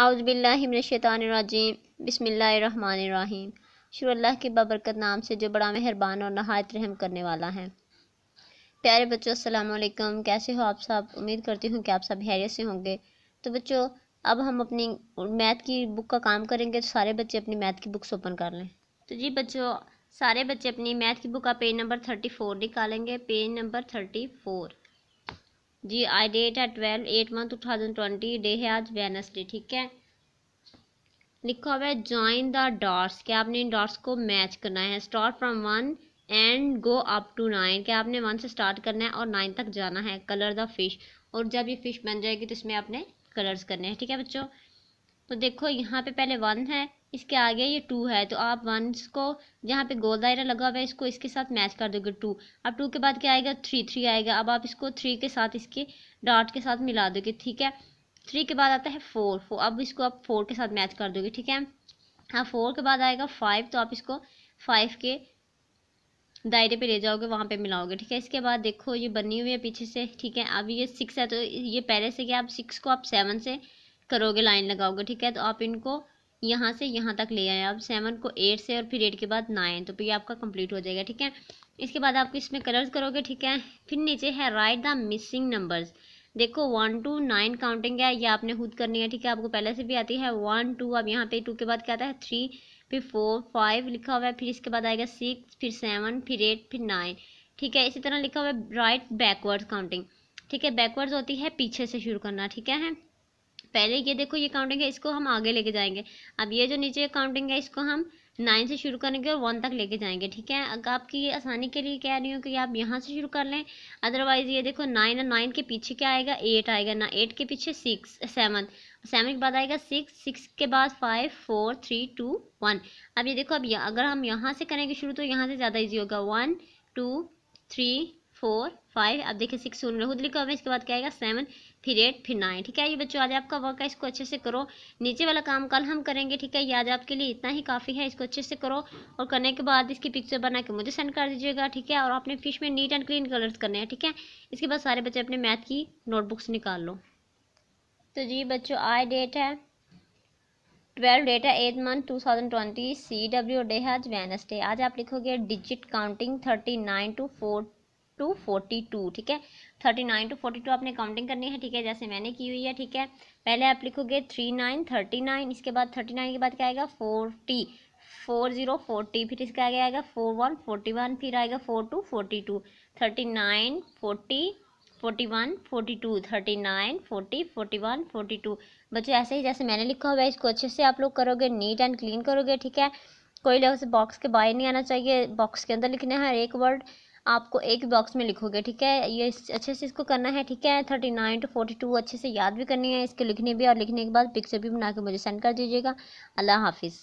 आउज़बिल्लाशैतानरजीम बसमीम शुरू अल्लाह के बबरकत नाम से जो बड़ा मेहरबान और नहायत रहम करने वाला है प्यारे बच्चों असलकम कैसे हो आप सब उम्मीद करती हूँ कि आप सब हैरियत से होंगे तो बच्चों अब हम अपनी मैथ की बुक का काम करेंगे तो सारे बच्चे अपनी मैथ की बुक्स ओपन कर लें तो जी बच्चों सारे बच्चे अपनी मैथ की बुक का पेज नंबर थर्टी फोर निकालेंगे पेज नंबर थर्टी फोर जी आई डेट है twelve eight month two thousand twenty day है आज वेनसडे ठीक है लिखा हुआ है ज्वाइन द डॉट्स क्या आपने इन डॉट्स को मैच करना है start from one and go up to nine क्या आपने वन से स्टार्ट करना है और नाइन तक जाना है कलर द फिश और जब ये फिश बन जाएगी तो इसमें आपने कलर्स करने हैं ठीक है बच्चों तो देखो यहाँ पे पहले वन है इसके आगे ये टू है तो आप वन को जहाँ पे गोल दायरा लगा हुआ है इसको इसके साथ मैच कर दोगे टू अब टू के बाद क्या आएगा थ्री थ्री आएगा अब आप इसको थ्री के साथ इसके डॉट के साथ मिला दोगे ठीक है थ्री के बाद आता है फोर फोर अब इसको आप फोर के साथ मैच कर दोगे ठीक है हाँ फोर के बाद आएगा फाइव तो आप इसको फाइव के दायरे पे ले जाओगे वहाँ पे मिलाओगे ठीक है इसके बाद देखो ये बनी हुई है पीछे से ठीक है अब ये सिक्स है तो ये पहले से क्या आप सिक्स को आप सेवन से करोगे लाइन लगाओगे ठीक है तो आप इनको यहाँ से यहाँ तक ले आए आप सेवन को एट से और फिर एट के बाद नाइन तो ये आपका कंप्लीट हो जाएगा ठीक है इसके बाद आप इसमें कलर्स करोगे ठीक है फिर नीचे है राइट द मिसिंग नंबर्स देखो वन टू नाइन काउंटिंग है ये आपने खुद करनी है ठीक है आपको पहले से भी आती है वन टू अब यहाँ पे टू के बाद क्या आता है थ्री फिर फोर फाइव लिखा हुआ है फिर इसके बाद आएगा सिक्स फिर सेवन फिर एट फिर नाइन ठीक है इसी तरह लिखा हुआ है राइट बैकवर्ड काउंटिंग ठीक है बैकवर्ड होती है पीछे से शुरू करना ठीक है पहले ये देखो ये काउंटिंग है इसको हम आगे लेके जाएंगे अब ये जो नीचे काउंटिंग है इसको हम नाइन से शुरू करेंगे और वन तक लेके जाएंगे ठीक है अगर आपकी ये आसानी के लिए कह रही हूँ कि आप यहाँ से शुरू कर लें अदरवाइज़ ये देखो नाइन और नाइन के पीछे क्या आएगा एट आएगा ना एट के पीछे सिक्स सेवन सेवन के बाद आएगा सिक्स सिक्स के बाद five four three two one अब ये देखो अब अगर हम यहाँ से करेंगे शुरू तो यहाँ से ज़्यादा ईजी होगा one two three four five आप देखिए सिक्स रहे खुद लिखो हमें इसके बाद क्या आएगा सेवन फिर एट फिर नाइन ठीक है ये बच्चों आज आपका वर्क है इसको अच्छे से करो नीचे वाला काम कल हम करेंगे ठीक है ये आज आपके लिए इतना ही काफ़ी है इसको अच्छे से करो और करने के बाद इसकी पिक्चर बना के मुझे सेंड कर दीजिएगा ठीक है और आपने फिश में नीट एंड क्लीन कलर्स करने हैं ठीक है इसके बाद सारे बच्चे अपने मैथ की नोटबुक्स निकाल लो तो जी बच्चों आई डेट है ट्वेल्व डेट है eight month two thousand twenty C W day है आज वेनसडे आज आप लिखोगे digit counting thirty nine to four to forty two ठीक है thirty nine to forty two आपने काउंटिंग करनी है ठीक है जैसे मैंने की हुई है ठीक है पहले आप लिखोगे थ्री नाइन थर्टी नाइन इसके बाद थर्टी नाइन के बाद क्या आएगा फोर्टी फोर जीरो फोर्टी फिर इसका आगे आएगा फोर वन फोर्टी वन फिर आएगा four to forty two thirty nine forty forty one forty two thirty nine forty forty one forty two बच्चों ऐसे ही जैसे मैंने लिखा हुआ है इसको अच्छे से आप लोग करोगे नीट एंड क्लीन करोगे ठीक है कोई लोग बॉक्स के बाहर नहीं आना चाहिए बॉक्स के अंदर लिखना है हर एक वर्ड आपको एक बॉक्स में लिखोगे ठीक है ये अच्छे से इसको करना है ठीक है thirty nine to forty two अच्छे से याद भी करनी है इसके लिखने भी और लिखने के बाद पिक्चर भी बना के मुझे सेंड कर दीजिएगा अल्लाह हाफिज़